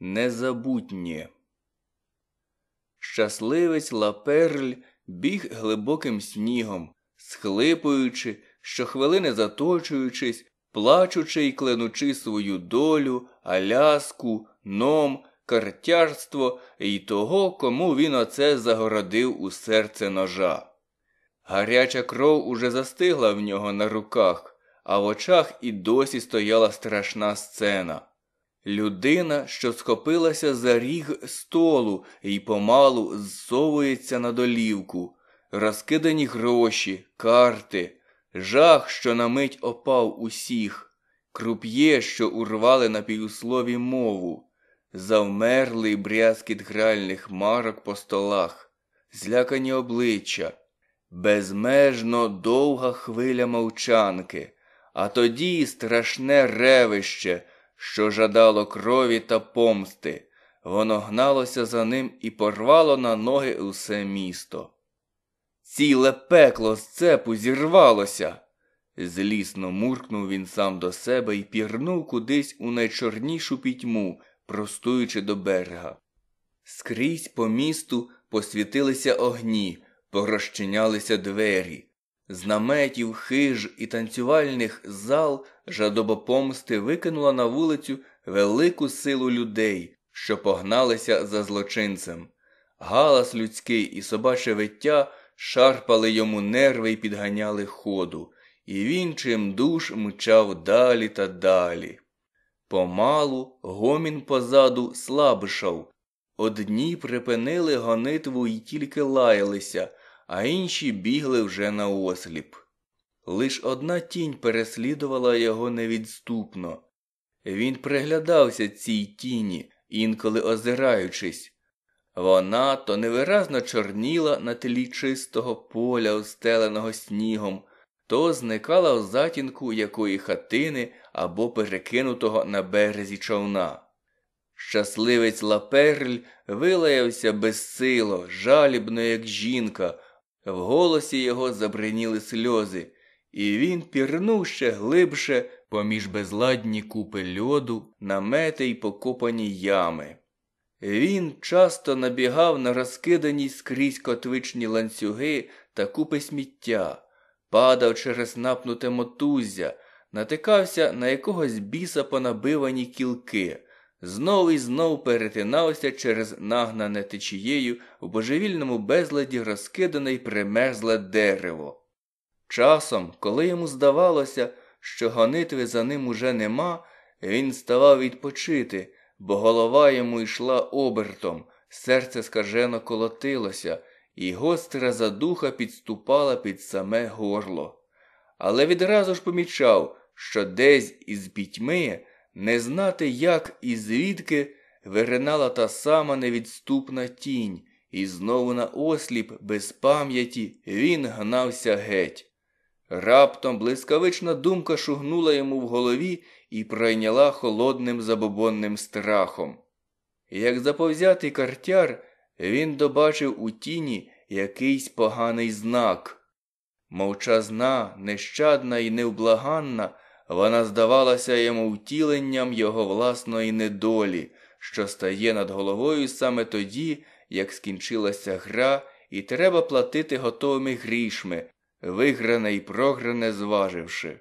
Незабутнє. Щасливець лаперль біг глибоким снігом, схлипуючи, щохвилини заточуючись, плачучи й кленучи свою долю, аляску, ном, картярство і того, кому він оце загородив у серце ножа. Гаряча кров уже застигла в нього на руках, а в очах і досі стояла страшна сцена. Людина, що схопилася за ріг столу і помалу зсовується на долівку, розкидані гроші, карти, жах, що на мить опав усіх, круп'є, що урвали на півслові мову, завмерлий брязкіт гральних марок по столах, злякані обличчя, безмежно довга хвиля мовчанки, а тоді страшне ревище що жадало крові та помсти. Воно гналося за ним і порвало на ноги усе місто. Ціле пекло з цепу зірвалося. Злісно муркнув він сам до себе і пірнув кудись у найчорнішу пітьму, простуючи до берега. Скрізь по місту посвітилися огні, порозчинялися двері наметів, хиж і танцювальних зал жадоба помсти викинула на вулицю велику силу людей, що погналися за злочинцем. Галас людський і собаче виття шарпали йому нерви і підганяли ходу, і він чим душ мчав далі та далі. Помалу гомін позаду слабшав. Одні припинили гонитву і тільки лаялися а інші бігли вже наосліп. Лиш одна тінь переслідувала його невідступно. Він приглядався цій тіні, інколи озираючись. Вона то невиразно чорніла на тлі чистого поля, устеленого снігом, то зникала в затінку якої хатини або перекинутого на березі човна. Щасливець Лаперль вилаявся безсило, жалібно, як жінка, в голосі його забриніли сльози, і він пірнув ще глибше поміж безладні купи льоду, намети й покопані ями. Він часто набігав на розкидані скрізь котвичні ланцюги та купи сміття, падав через напнуте мотузя, натикався на якогось біса понабивані кілки знов і знов перетинався через нагнане течією в божевільному безладі розкидане й примерзле дерево. Часом, коли йому здавалося, що гонитви за ним уже нема, він ставав відпочити, бо голова йому йшла обертом, серце скажено колотилося, і гостра задуха підступала під саме горло. Але відразу ж помічав, що десь із пітьми не знати, як і звідки виринала та сама невідступна тінь, і знову на осліп, без пам'яті, він гнався геть. Раптом блискавична думка шугнула йому в голові і пройняла холодним забобонним страхом. Як заповзятий картяр, він добачив у тіні якийсь поганий знак. Мовчазна, нещадна і невблаганна. Вона здавалася йому втіленням його власної недолі, що стає над головою саме тоді, як скінчилася гра, і треба платити готовими грішми, вигране і програне зваживши.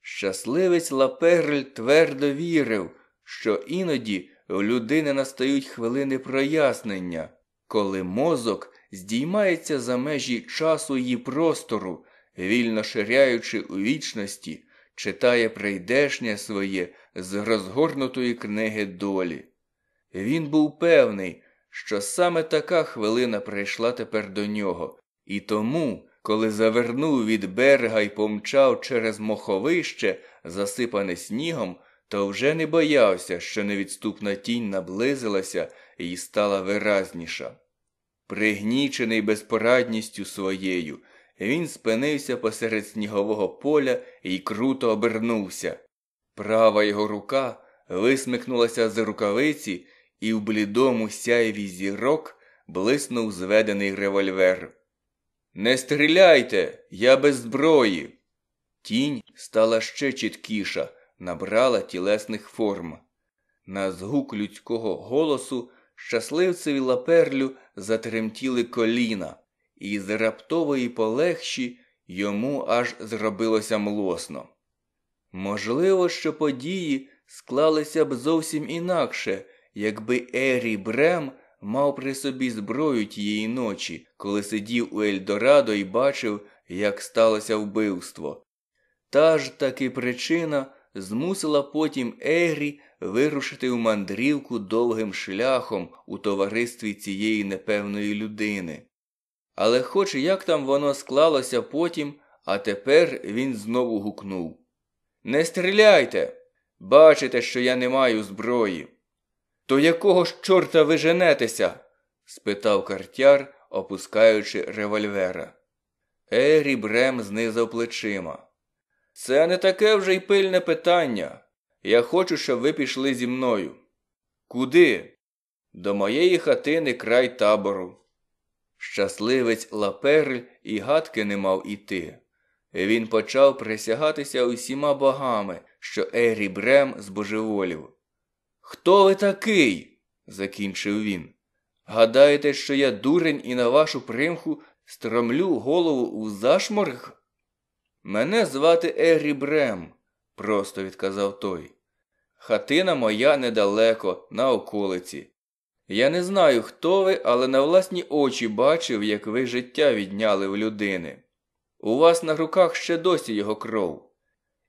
Щасливець Лаперль твердо вірив, що іноді в людини настають хвилини прояснення, коли мозок здіймається за межі часу і простору, вільно ширяючи у вічності читає прийдешнє своє з розгорнутої книги долі. Він був певний, що саме така хвилина прийшла тепер до нього, і тому, коли завернув від берега і помчав через моховище, засипане снігом, то вже не боявся, що невідступна тінь наблизилася і стала виразніша. Пригнічений безпорадністю своєю, він спинився посеред снігового поля і круто обернувся. Права його рука висмикнулася з рукавиці, і в блідому сяєві зірок блиснув зведений револьвер. Не стріляйте, я без зброї. Тінь стала ще чіткіша, набрала тілесних форм. На згук людського голосу щасливцеві лаперлю затремтіли коліна і з раптової полегші йому аж зробилося млосно. Можливо, що події склалися б зовсім інакше, якби Ері Брем мав при собі зброю тієї ночі, коли сидів у Ельдорадо і бачив, як сталося вбивство. Та ж таки причина змусила потім Егрі вирушити у мандрівку довгим шляхом у товаристві цієї непевної людини. Але хоч як там воно склалося потім, а тепер він знову гукнув Не стріляйте! Бачите, що я не маю зброї. То якого ж чорта ви женетеся? спитав картяр, опускаючи револьвера. Ері Брем знизав плечима. Це не таке вже й пильне питання. Я хочу, щоб ви пішли зі мною. Куди? До моєї хатини край табору. Щасливець Лаперль і гадки не мав іти. Він почав присягатися усіма богами, що Ері Брем збожеволів. Хто ви такий? закінчив він. Гадаєте, що я дурень і на вашу примху стромлю голову у зашморг? Мене звати Ері Брем, просто відказав той. Хатина моя недалеко, на околиці. Я не знаю, хто ви, але на власні очі бачив, як ви життя відняли в людини. У вас на руках ще досі його кров.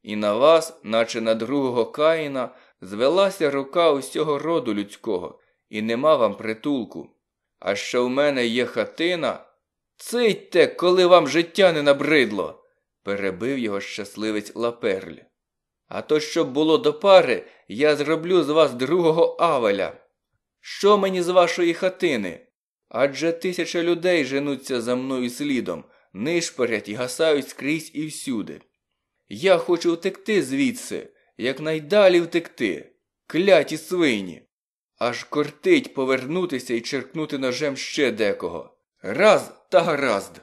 І на вас, наче на другого каїна, звелася рука усього роду людського, і нема вам притулку. А що в мене є хатина. Цитьте, коли вам життя не набридло, перебив його щасливець Лаперль. А то, щоб було до пари, я зроблю з вас другого авеля. Що мені з вашої хатини? Адже тисяча людей женуться за мною слідом, нишпорять і гасають скрізь і всюди. Я хочу втекти звідси, якнайдалі втекти, кляті свині. Аж кортить повернутися і черкнути ножем ще декого. Раз та гаразд.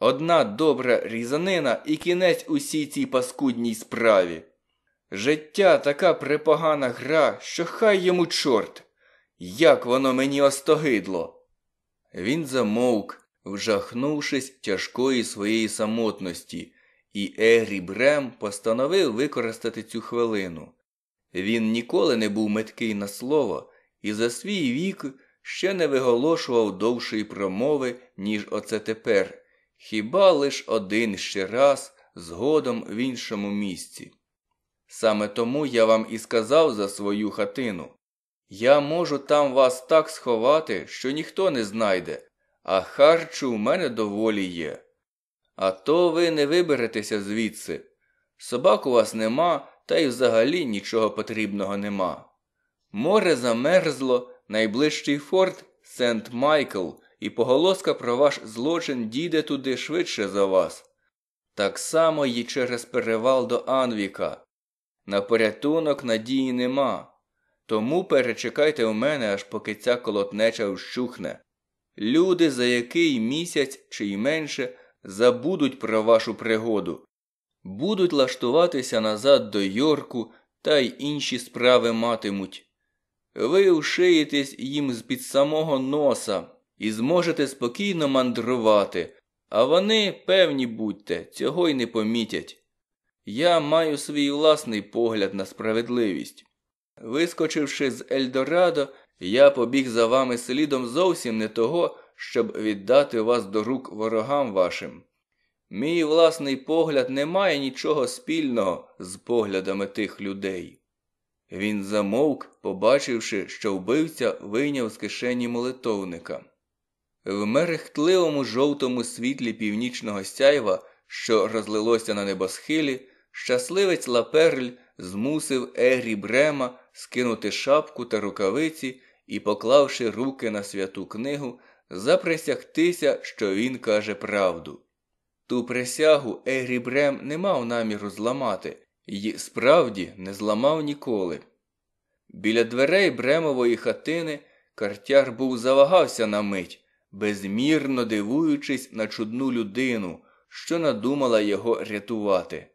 Одна добра різанина і кінець усій цій паскудній справі. Життя така препогана гра, що хай йому чорт. Як воно мені остогидло. Він замовк, вжахнувшись тяжкої своєї самотності, і Егрі Брем постановив використати цю хвилину. Він ніколи не був меткий на слово і за свій вік ще не виголошував довшої промови, ніж оце тепер, хіба лиш один ще раз згодом в іншому місці. Саме тому я вам і сказав за свою хатину. Я можу там вас так сховати, що ніхто не знайде, а харчу в мене доволі є. А то ви не виберетеся звідси. Собак у вас нема, та й взагалі нічого потрібного нема. Море замерзло, найближчий форт Сент Майкл, і поголоска про ваш злочин дійде туди швидше за вас. Так само й через перевал до Анвіка. На порятунок надії нема. Тому перечекайте у мене, аж поки ця колотнеча вщухне. Люди, за який місяць чи й менше забудуть про вашу пригоду, будуть лаштуватися назад до Йорку та й інші справи матимуть. Ви ушиєтесь їм з під самого носа і зможете спокійно мандрувати, а вони, певні будьте, цього й не помітять. Я маю свій власний погляд на справедливість. Вискочивши з Ельдорадо, я побіг за вами слідом зовсім не того, щоб віддати вас до рук ворогам вашим. Мій власний погляд не має нічого спільного з поглядами тих людей. Він замовк, побачивши, що вбивця вийняв з кишені молитовника. В мерехтливому жовтому світлі північного сяйва, що розлилося на небосхилі, щасливець Лаперль змусив Ері Брема скинути шапку та рукавиці і, поклавши руки на святу книгу, заприсягтися, що він каже правду. Ту присягу Егрі Брем не мав наміру зламати, і справді не зламав ніколи. Біля дверей Бремової хатини картяр був завагався на мить, безмірно дивуючись на чудну людину, що надумала його рятувати.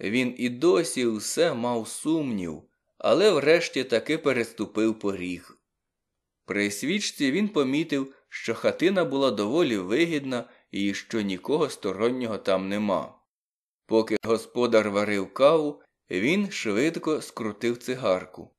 Він і досі все мав сумнів, але врешті таки переступив поріг. При свічці він помітив, що хатина була доволі вигідна і що нікого стороннього там нема. Поки господар варив каву, він швидко скрутив цигарку.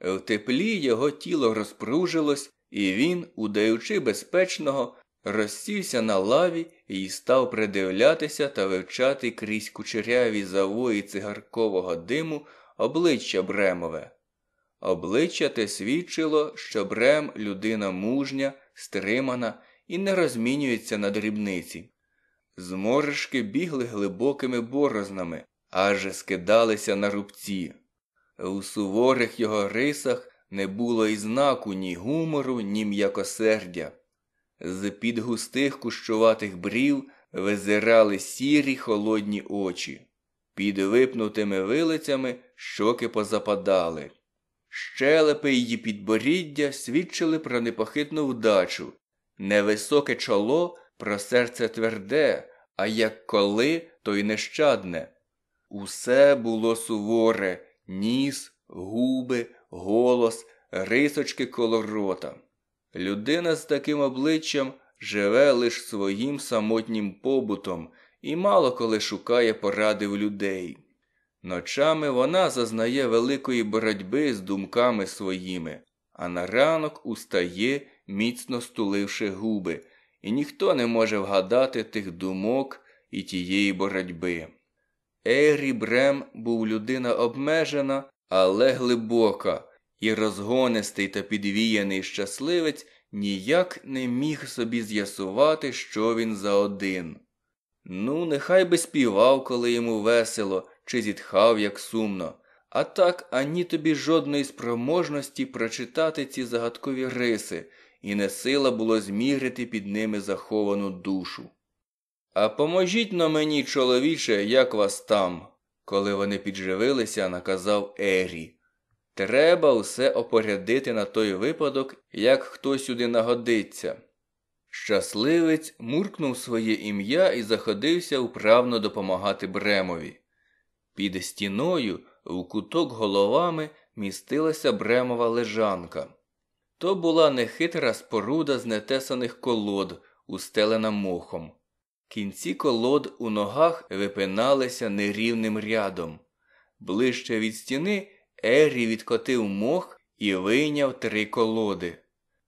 В теплі його тіло розпружилось, і він, удаючи безпечного, розсівся на лаві і став придивлятися та вивчати крізь кучеряві завої цигаркового диму обличчя Бремове. Обличчя те свідчило, що Брем людина мужня, стримана і не розмінюється на дрібниці. Зморшки бігли глибокими борознами, аж скидалися на рубці. У суворих його рисах не було і знаку ні гумору, ні м'якосердя. З під густих кущуватих брів визирали сірі холодні очі. Під випнутими вилицями щоки позападали. Щелепи її підборіддя свідчили про непохитну вдачу, невисоке чоло про серце тверде, а як коли, то й нещадне. Усе було суворе ніс, губи, голос, рисочки коло рота. Людина з таким обличчям живе лише своїм самотнім побутом і мало коли шукає поради у людей. Ночами вона зазнає великої боротьби з думками своїми, а на ранок устає, міцно стуливши губи, і ніхто не може вгадати тих думок і тієї боротьби. Ейрі Брем був людина обмежена, але глибока, і розгонистий та підвіяний щасливець ніяк не міг собі з'ясувати, що він за один. Ну, нехай би співав, коли йому весело, чи зітхав як сумно, а так ані тобі жодної спроможності прочитати ці загадкові риси, і не сила було змігрити під ними заховану душу. А поможіть на мені, чоловіче, як вас там, коли вони підживилися, наказав Ері. Треба все опорядити на той випадок, як хто сюди нагодиться. Щасливець муркнув своє ім'я і заходився вправно допомагати Бремові. Під стіною в куток головами містилася бремова лежанка. То була нехитра споруда з нетесаних колод, устелена мохом. Кінці колод у ногах випиналися нерівним рядом. Ближче від стіни Ері відкотив мох і вийняв три колоди.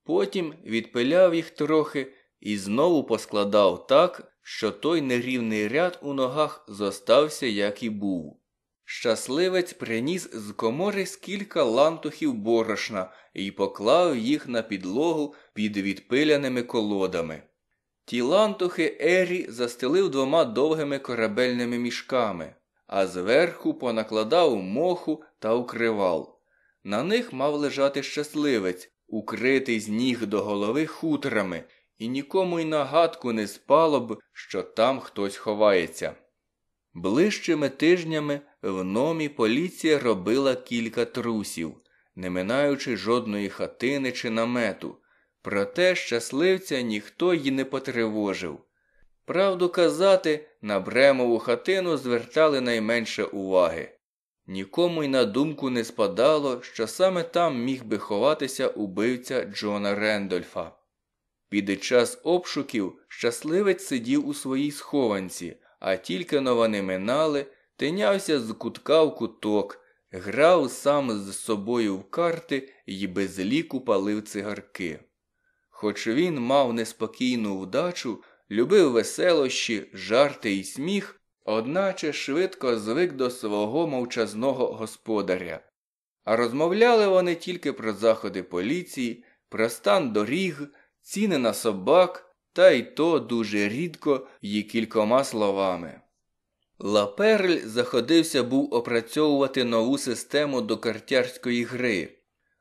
Потім відпиляв їх трохи і знову поскладав так, що той нерівний ряд у ногах зостався, як і був. Щасливець приніс з комори скільки лантухів борошна і поклав їх на підлогу під відпиляними колодами. Ті лантухи Ері застелив двома довгими корабельними мішками, а зверху понакладав моху та укривал. На них мав лежати щасливець, укритий з ніг до голови хутрами, і нікому й нагадку не спало б, що там хтось ховається. Ближчими тижнями в номі поліція робила кілька трусів, не минаючи жодної хатини чи намету. Проте щасливця ніхто й не потривожив. Правду казати, на Бремову хатину звертали найменше уваги. Нікому й на думку не спадало, що саме там міг би ховатися убивця Джона Рендольфа. Під час обшуків щасливець сидів у своїй схованці, а тільки но вони минали, тинявся з кутка в куток, грав сам з собою в карти і без ліку палив цигарки. Хоч він мав неспокійну вдачу, любив веселощі, жарти і сміх, Одначе швидко звик до свого мовчазного господаря. А розмовляли вони тільки про заходи поліції, про стан доріг, ціни на собак, та й то дуже рідко її кількома словами. Лаперль заходився був опрацьовувати нову систему до картярської гри.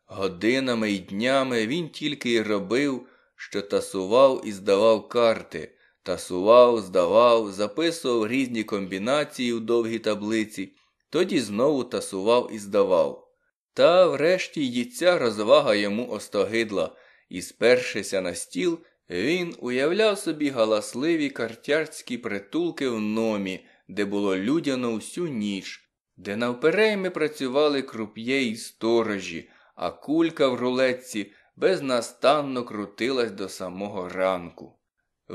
Годинами й днями він тільки й робив, що тасував і здавав карти. Тасував, здавав, записував різні комбінації у довгій таблиці, тоді знову тасував і здавав. Та врешті їця розвага йому остогидла, і, спершися на стіл, він уявляв собі галасливі картярські притулки в номі, де було людяно всю ніч, де навперейми працювали круп'є і сторожі, а кулька в рулетці безнастанно крутилась до самого ранку.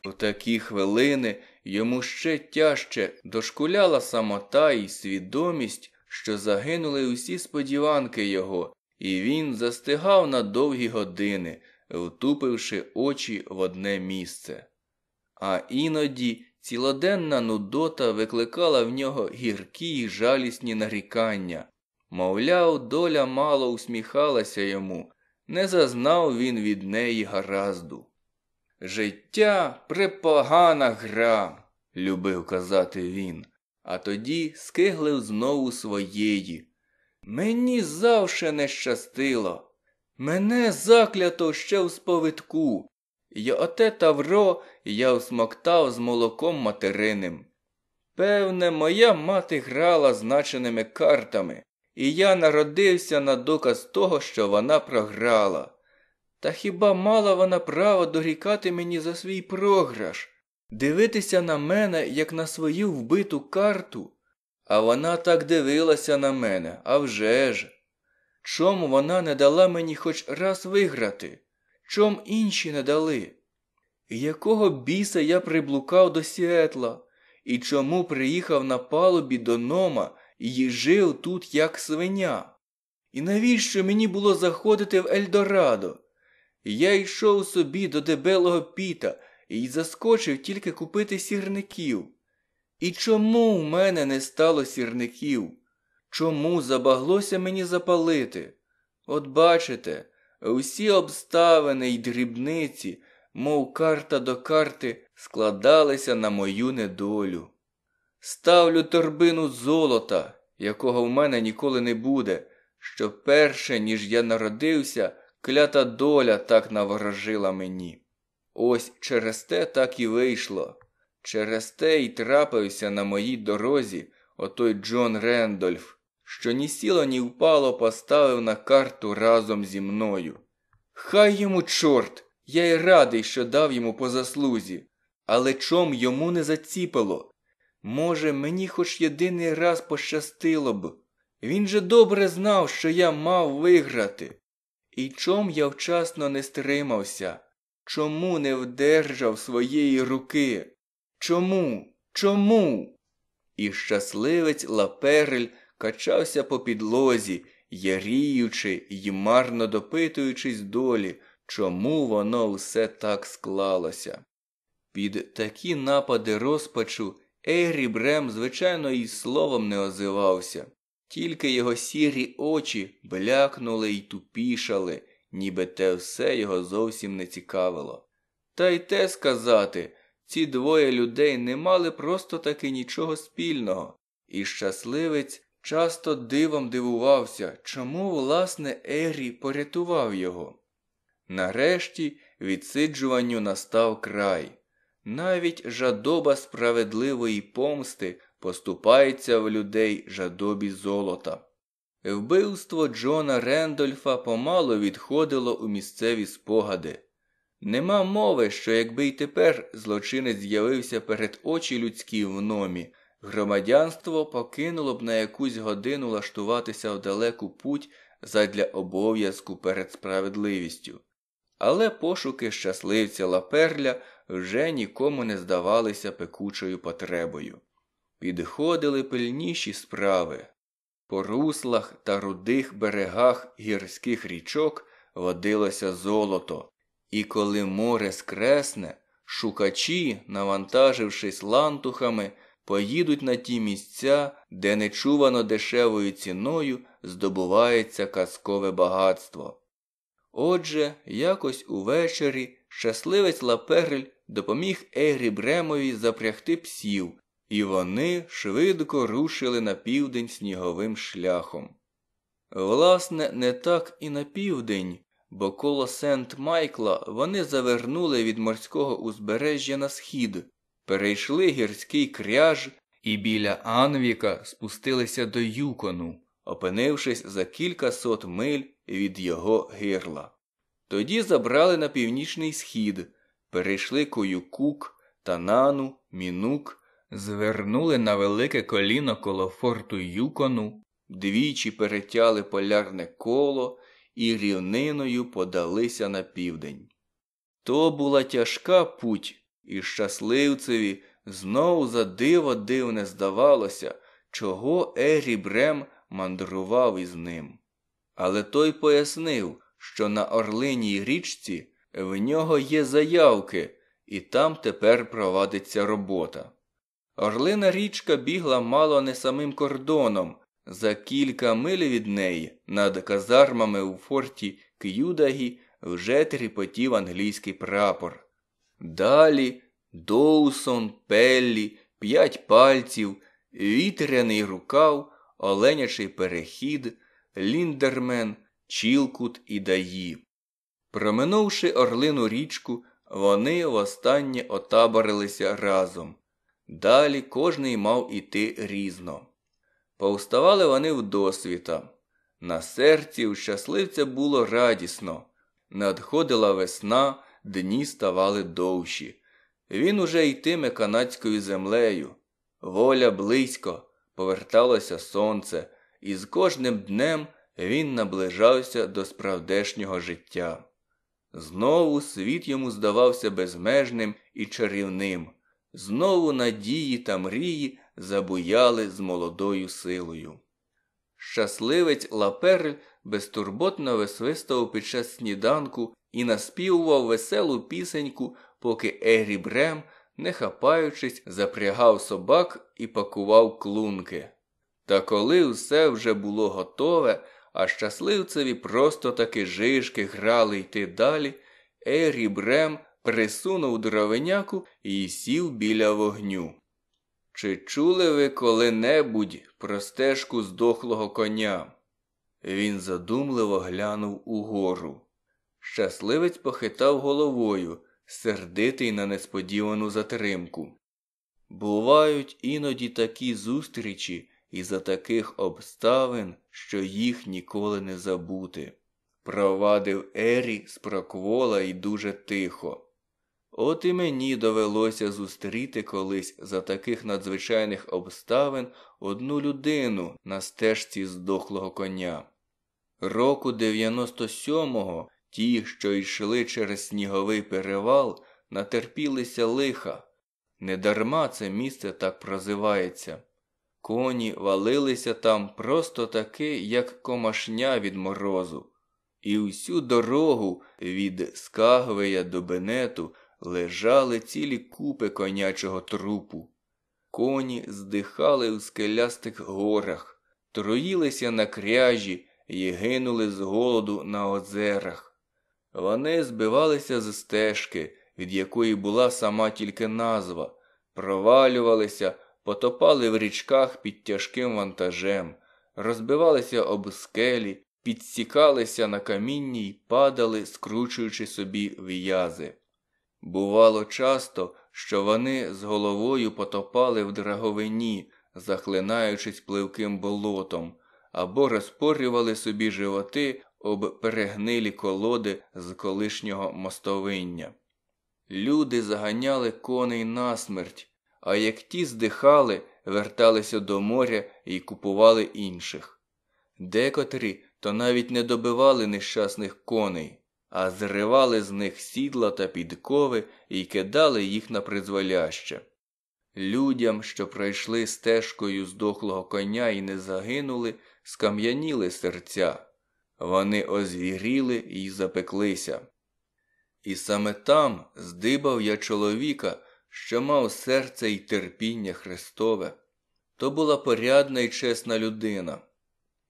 В такі хвилини йому ще тяжче дошкуляла самота і свідомість, що загинули усі сподіванки його, і він застигав на довгі години, втупивши очі в одне місце. А іноді цілоденна нудота викликала в нього гіркі й жалісні нарікання. Мовляв, доля мало усміхалася йому, не зазнав він від неї гаразду. Життя препогана гра, любив казати він, а тоді скиглив знову своєї. Мені завше не щастило. Мене заклято ще в сповитку. оте Тавро я усмоктав з молоком материним. Певне, моя мати грала значеними картами, і я народився на доказ того, що вона програла. Та хіба мала вона право дорікати мені за свій програш, дивитися на мене, як на свою вбиту карту? А вона так дивилася на мене, а вже ж. Чому вона не дала мені хоч раз виграти? Чом інші не дали? Якого біса я приблукав до Сіетла? І чому приїхав на палубі до Нома і жив тут як свиня? І навіщо мені було заходити в Ельдорадо? я йшов собі до дебелого піта і заскочив тільки купити сірників. І чому в мене не стало сірників? Чому забаглося мені запалити? От бачите, усі обставини й дрібниці, мов карта до карти, складалися на мою недолю. Ставлю торбину золота, якого в мене ніколи не буде, що перше, ніж я народився, Клята доля так наворожила мені. Ось через те так і вийшло. Через те й трапився на моїй дорозі отой Джон Рендольф, що ні сіло, ні впало поставив на карту разом зі мною. Хай йому, чорт, я й радий, що дав йому по заслузі, але чом йому не заціпало. Може, мені хоч єдиний раз пощастило б. Він же добре знав, що я мав виграти. І чом я вчасно не стримався? Чому не вдержав своєї руки? Чому? Чому? І щасливець лаперль качався по підлозі, яріючи й марно допитуючись долі, чому воно все так склалося. Під такі напади розпачу Ейрі Брем, звичайно, і словом не озивався. Тільки його сірі очі блякнули й тупішали, ніби те все його зовсім не цікавило. Та й те сказати, ці двоє людей не мали просто таки нічого спільного, і щасливець часто дивом дивувався, чому, власне, Ері порятував його. Нарешті відсиджуванню настав край. Навіть жадоба справедливої помсти поступається в людей жадобі золота. Вбивство Джона Рендольфа помало відходило у місцеві спогади. Нема мови, що якби й тепер злочинець з'явився перед очі людські в номі, громадянство покинуло б на якусь годину лаштуватися в далеку путь задля обов'язку перед справедливістю. Але пошуки щасливця Лаперля вже нікому не здавалися пекучою потребою. Підходили пильніші справи. По руслах та рудих берегах гірських річок водилося золото, і коли море скресне, шукачі, навантажившись лантухами, поїдуть на ті місця, де нечувано дешевою ціною здобувається казкове багатство. Отже, якось увечері щасливець Лаперль допоміг Егрі Бремові запрягти псів і вони швидко рушили на південь сніговим шляхом. Власне, не так і на південь, бо коло Сент Майкла вони завернули від морського узбережжя на схід, перейшли гірський кряж і біля Анвіка спустилися до Юкону, опинившись за кілька сот миль від його гирла. Тоді забрали на північний схід, перейшли Коюкук, Танану, Мінук звернули на велике коліно коло форту Юкону, двічі перетяли полярне коло і рівниною подалися на південь. То була тяжка путь, і щасливцеві знову за диво дивне здавалося, чого Ері Брем мандрував із ним. Але той пояснив, що на Орлиній річці в нього є заявки, і там тепер провадиться робота. Орлина річка бігла мало не самим кордоном. За кілька миль від неї, над казармами у форті К'юдагі, вже тріпотів англійський прапор. Далі Доусон, Пеллі, п'ять пальців, вітряний рукав, оленячий перехід, ліндермен, Чілкут і Даї. Проминувши орлину річку, вони востаннє отаборилися разом. Далі кожний мав іти різно. Повставали вони в досвіта. На серці у щасливця було радісно. Надходила весна, дні ставали довші. Він уже йтиме канадською землею. Воля близько, поверталося сонце, і з кожним днем він наближався до справдешнього життя. Знову світ йому здавався безмежним і чарівним. Знову надії та мрії забуяли з молодою силою. Щасливець Лаперль безтурботно висвистав під час сніданку і наспівував веселу пісеньку, поки Ері Брем, не хапаючись, запрягав собак і пакував клунки. Та коли усе вже було готове, а щасливцеві просто таки жишки грали йти далі, Ері Брем присунув дровиняку і сів біля вогню. Чи чули ви коли-небудь про стежку здохлого коня? Він задумливо глянув угору. Щасливець похитав головою, сердитий на несподівану затримку. Бувають іноді такі зустрічі і за таких обставин, що їх ніколи не забути. Провадив Ері спроквола і дуже тихо. От і мені довелося зустріти колись за таких надзвичайних обставин одну людину на стежці здохлого коня. Року 97-го ті, що йшли через сніговий перевал, натерпілися лиха. Недарма це місце так прозивається. Коні валилися там просто таки, як комашня від морозу, і всю дорогу від Скагвея до Бенету лежали цілі купи конячого трупу. Коні здихали у скелястих горах, труїлися на кряжі і гинули з голоду на озерах. Вони збивалися з стежки, від якої була сама тільки назва, провалювалися, потопали в річках під тяжким вантажем, розбивалися об скелі, підсікалися на камінні й падали, скручуючи собі в'язи. Бувало часто, що вони з головою потопали в драговині, захлинаючись пливким болотом, або розпорювали собі животи об перегнилі колоди з колишнього мостовиння. Люди заганяли коней насмерть, а як ті здихали, верталися до моря і купували інших. Декотрі то навіть не добивали нещасних коней а зривали з них сідла та підкови і кидали їх на призволяще. Людям, що пройшли стежкою здохлого коня і не загинули, скам'яніли серця. Вони озвіріли і запеклися. І саме там здибав я чоловіка, що мав серце й терпіння Христове. То була порядна і чесна людина.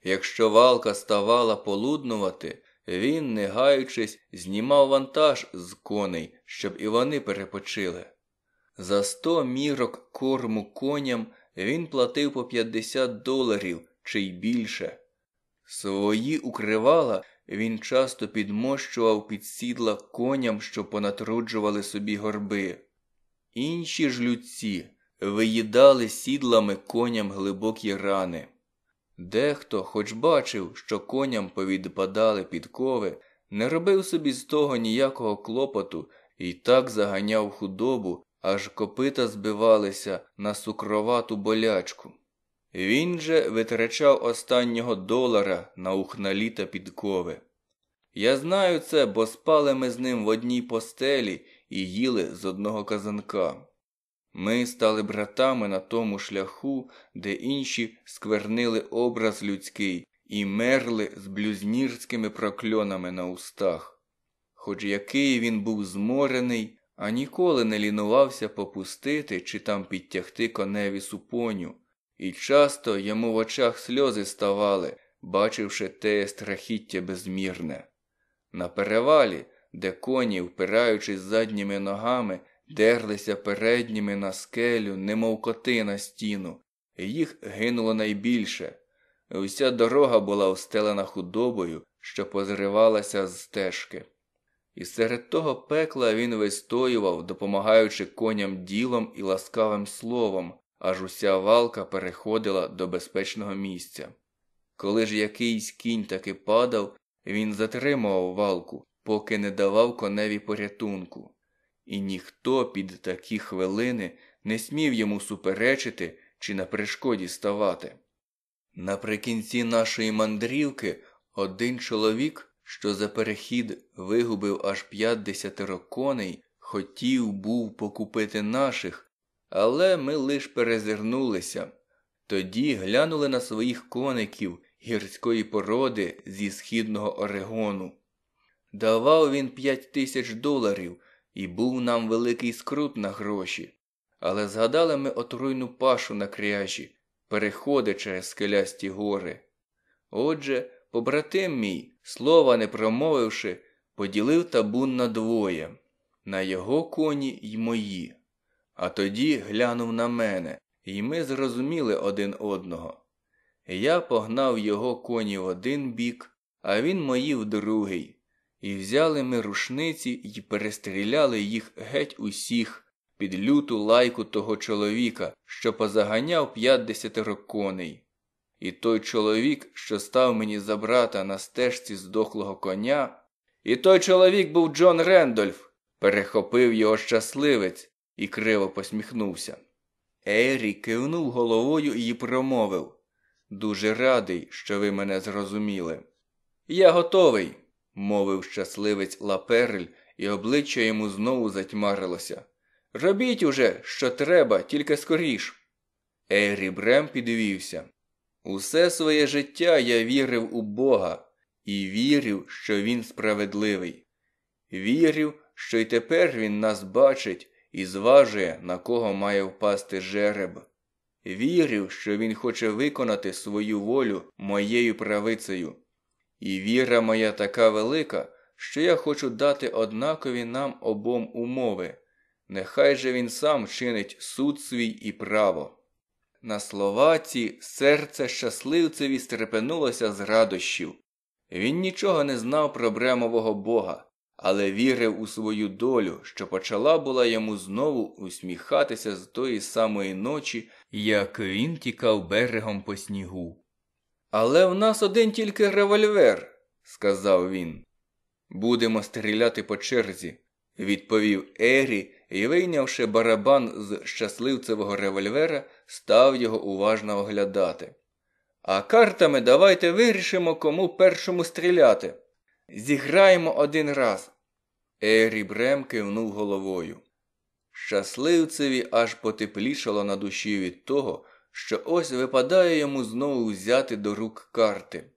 Якщо валка ставала полуднувати, він, не гаючись, знімав вантаж з коней, щоб і вони перепочили. За сто мірок корму коням він платив по 50 доларів чи й більше. Свої укривала він часто підмощував під сідла коням, що понатруджували собі горби. Інші ж людці виїдали сідлами коням глибокі рани. Дехто, хоч бачив, що коням повідпадали підкови, не робив собі з того ніякого клопоту і так заганяв худобу, аж копита збивалися на сукровату болячку. Він же витрачав останнього долара на ухналіта підкови. Я знаю це, бо спали ми з ним в одній постелі і їли з одного казанка. Ми стали братами на тому шляху, де інші сквернили образ людський і мерли з блюзнірськими прокльонами на устах. Хоч який він був зморений, а ніколи не лінувався попустити чи там підтягти коневі супоню, і часто йому в очах сльози ставали, бачивши те страхіття безмірне. На перевалі, де коні, впираючись задніми ногами, дерлися передніми на скелю, немов коти на стіну, їх гинуло найбільше. вся дорога була устелена худобою, що позривалася з стежки. І серед того пекла він вистоював, допомагаючи коням ділом і ласкавим словом, аж уся валка переходила до безпечного місця. Коли ж якийсь кінь таки падав, він затримував валку, поки не давав коневі порятунку і ніхто під такі хвилини не смів йому суперечити чи на перешкоді ставати. Наприкінці нашої мандрівки один чоловік, що за перехід вигубив аж п'ять коней, хотів був покупити наших, але ми лиш перезирнулися. Тоді глянули на своїх коників гірської породи зі східного Орегону. Давав він п'ять тисяч доларів і був нам великий скрут на гроші. Але згадали ми отруйну пашу на кряжі, переходи через скелясті гори. Отже, побратим мій, слова не промовивши, поділив табун надвоє на його коні й мої. А тоді глянув на мене, і ми зрозуміли один одного. Я погнав його коні в один бік, а він мої в другий. І взяли ми рушниці і перестріляли їх геть усіх під люту лайку того чоловіка, що позаганяв п'ятдесятеро коней. І той чоловік, що став мені за брата на стежці здохлого коня, і той чоловік був Джон Рендольф, перехопив його щасливець і криво посміхнувся. Ері кивнув головою і промовив Дуже радий, що ви мене зрозуміли. Я готовий мовив щасливець Лаперль, і обличчя йому знову затьмарилося. Робіть уже, що треба, тільки скоріш. Ері Брем підвівся. Усе своє життя я вірив у Бога і вірив, що він справедливий. Вірив, що й тепер він нас бачить і зважує, на кого має впасти жереб. Вірив, що він хоче виконати свою волю моєю правицею. І віра моя така велика, що я хочу дати однакові нам обом умови. Нехай же він сам чинить суд свій і право. На слова ці серце щасливцеві стрепенулося з радощів. Він нічого не знав про бремового бога, але вірив у свою долю, що почала була йому знову усміхатися з тої самої ночі, як він тікав берегом по снігу. Але в нас один тільки револьвер, сказав він. Будемо стріляти по черзі, відповів Ері і, вийнявши барабан з щасливцевого револьвера, став його уважно оглядати. А картами давайте вирішимо, кому першому стріляти. Зіграємо один раз. Ері Брем кивнув головою. Щасливцеві аж потеплішало на душі від того, що ось випадає йому знову взяти до рук карти.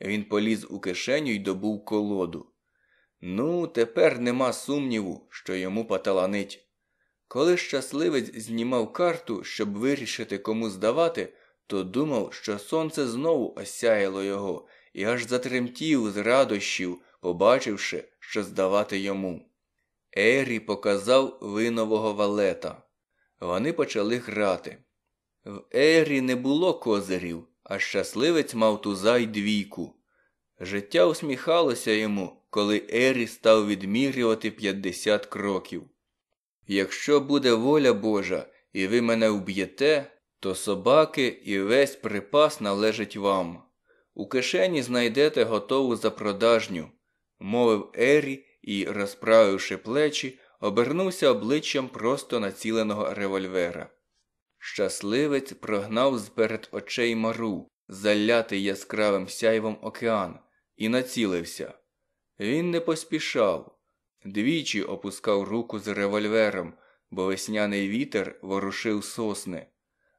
Він поліз у кишеню й добув колоду. Ну, тепер нема сумніву, що йому поталанить. Коли щасливець знімав карту, щоб вирішити, кому здавати, то думав, що сонце знову осяяло його і аж затремтів з радощів, побачивши, що здавати йому. Ері показав винового валета. Вони почали грати. В ері не було козирів, а щасливець мав туза й двійку. Життя усміхалося йому, коли Ері став відмірювати 50 кроків. Якщо буде воля Божа, і ви мене вб'єте, то собаки і весь припас належать вам. У кишені знайдете готову запродажню, мовив Ері і, розправивши плечі, обернувся обличчям просто націленого револьвера. Щасливець прогнав з перед очей мару, залятий яскравим сяйвом океан, і націлився. Він не поспішав, двічі опускав руку з револьвером, бо весняний вітер ворушив сосни.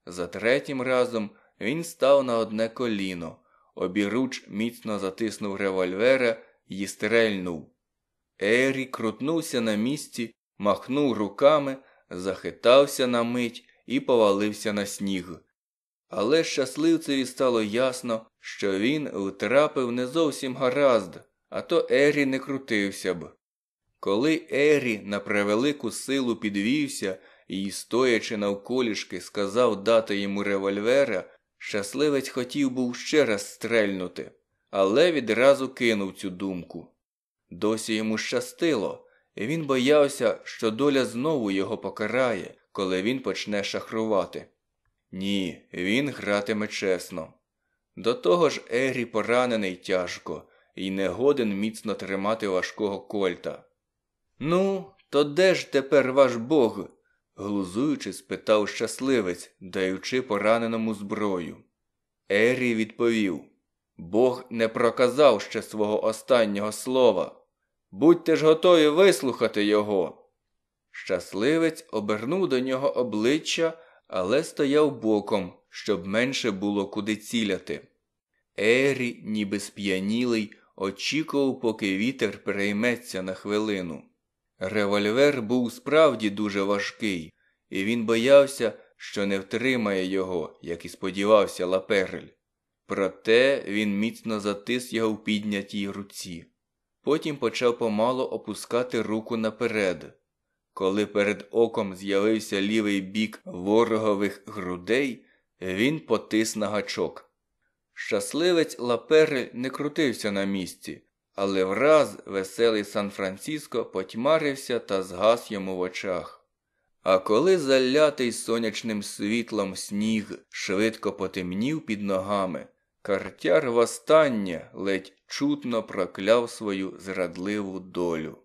За третім разом він став на одне коліно, обіруч міцно затиснув револьвера і стрельнув. Ері крутнувся на місці, махнув руками, захитався на мить і повалився на сніг. Але щасливцеві стало ясно, що він втрапив не зовсім гаразд, а то Ері не крутився б. Коли Ері на превелику силу підвівся і, стоячи навколішки, сказав дати йому револьвера, щасливець хотів був ще раз стрельнути, але відразу кинув цю думку. Досі йому щастило, і він боявся, що доля знову його покарає, коли він почне шахрувати. Ні, він гратиме чесно. До того ж, Ері поранений тяжко і не годен міцно тримати важкого Кольта. Ну, то де ж тепер ваш Бог? глузуючи, спитав щасливець, даючи пораненому зброю. Ері відповів Бог не проказав ще свого останнього слова. Будьте ж готові вислухати його. Щасливець обернув до нього обличчя, але стояв боком, щоб менше було куди ціляти. Ері, ніби сп'янілий, очікував, поки вітер перейметься на хвилину. Револьвер був справді дуже важкий, і він боявся, що не втримає його, як і сподівався лаперль. Проте він міцно затис його в піднятій руці. Потім почав помало опускати руку наперед. Коли перед оком з'явився лівий бік ворогових грудей, він потис на гачок. Щасливець Лаперель не крутився на місці, але враз веселий Сан-Франциско потьмарився та згас йому в очах. А коли залятий сонячним світлом сніг швидко потемнів під ногами, картяр востаннє ледь чутно прокляв свою зрадливу долю.